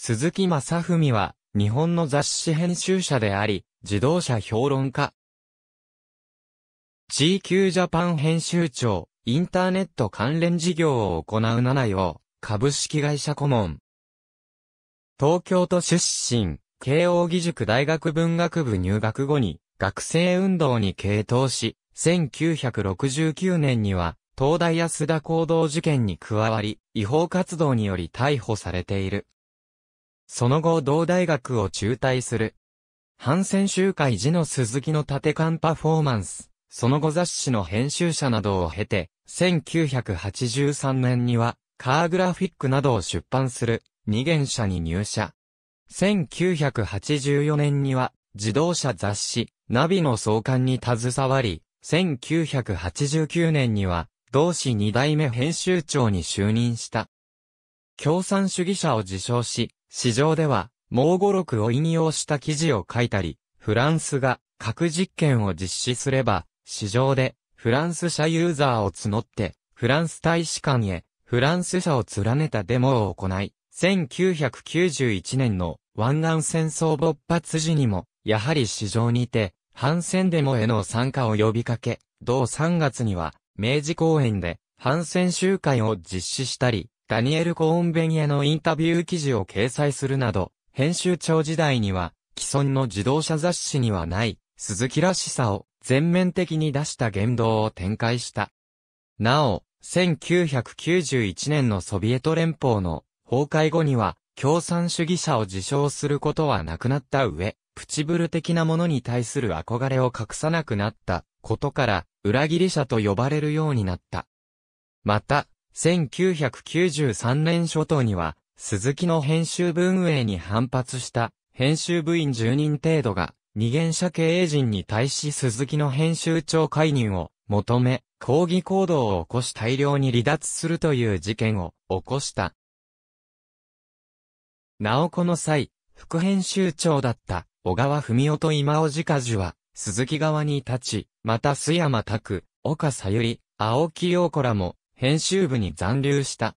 鈴木正文は、日本の雑誌編集者であり、自動車評論家。GQ ジャパン編集長、インターネット関連事業を行う7よ、株式会社顧問。東京都出身、慶応義塾大学文学部入学後に、学生運動に傾倒し、1969年には、東大安田行動事件に加わり、違法活動により逮捕されている。その後同大学を中退する。反戦集会時の鈴木の縦勘パフォーマンス、その後雑誌の編集者などを経て、1983年には、カーグラフィックなどを出版する、二元社に入社。1984年には、自動車雑誌、ナビの創刊に携わり、1989年には、同誌二代目編集長に就任した。共産主義者を自称し、市場では、盲語録を引用した記事を書いたり、フランスが核実験を実施すれば、市場でフランス社ユーザーを募って、フランス大使館へフランス社を連ねたデモを行い、1991年の湾岸戦争勃発時にも、やはり市場にて、反戦デモへの参加を呼びかけ、同3月には、明治公園で反戦集会を実施したり、ダニエル・コーンベニエのインタビュー記事を掲載するなど、編集長時代には、既存の自動車雑誌にはない、鈴木らしさを全面的に出した言動を展開した。なお、1991年のソビエト連邦の崩壊後には、共産主義者を自称することはなくなった上、プチブル的なものに対する憧れを隠さなくなったことから、裏切り者と呼ばれるようになった。また、1993年初頭には、鈴木の編集部運営に反発した編集部員10人程度が、二元社経営陣に対し鈴木の編集長介入を求め、抗議行動を起こし大量に離脱するという事件を起こした。なおこの際、副編集長だった小川文夫と今尾家樹は、鈴木側に立ち、また須山拓、岡さゆり、青木陽子らも、編集部に残留した。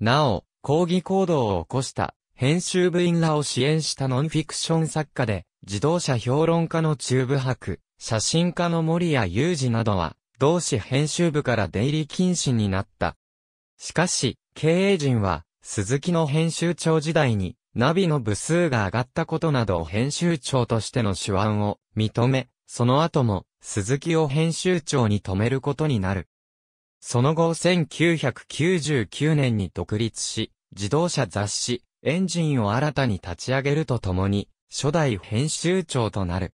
なお、抗議行動を起こした編集部員らを支援したノンフィクション作家で、自動車評論家の中部博、写真家の森谷裕二などは、同志編集部から出入り禁止になった。しかし、経営陣は、鈴木の編集長時代に、ナビの部数が上がったことなどを編集長としての手腕を認め、その後も、鈴木を編集長に止めることになる。その後1999年に独立し、自動車雑誌、エンジンを新たに立ち上げるとともに、初代編集長となる。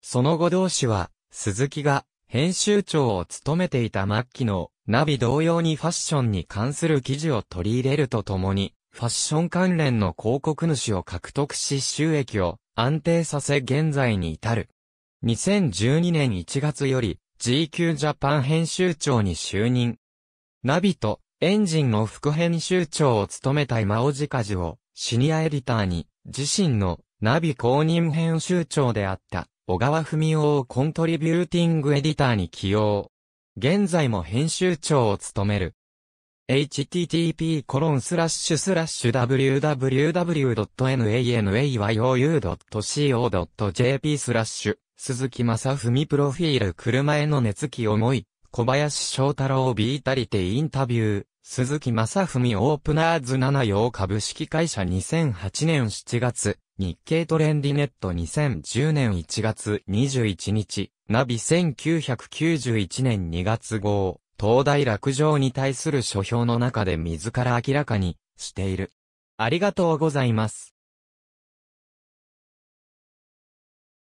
その後同氏は、鈴木が編集長を務めていた末期のナビ同様にファッションに関する記事を取り入れるとともに、ファッション関連の広告主を獲得し収益を安定させ現在に至る。2012年1月より GQ ジャパン編集長に就任。ナビとエンジンの副編集長を務めた今尾ジカジをシニアエディターに自身のナビ公認編集長であった小川文夫をコントリビューティングエディターに起用。現在も編集長を務める。http://www.nanyou.co.jp スラッシュ鈴木正文プロフィール車への熱気思い、小林翔太郎ビータリテインタビュー、鈴木正文オープナーズ7用株式会社2008年7月、日経トレンディネット2010年1月21日、ナビ1991年2月号、東大落城に対する書評の中で自ら明らかにしている。ありがとうございます。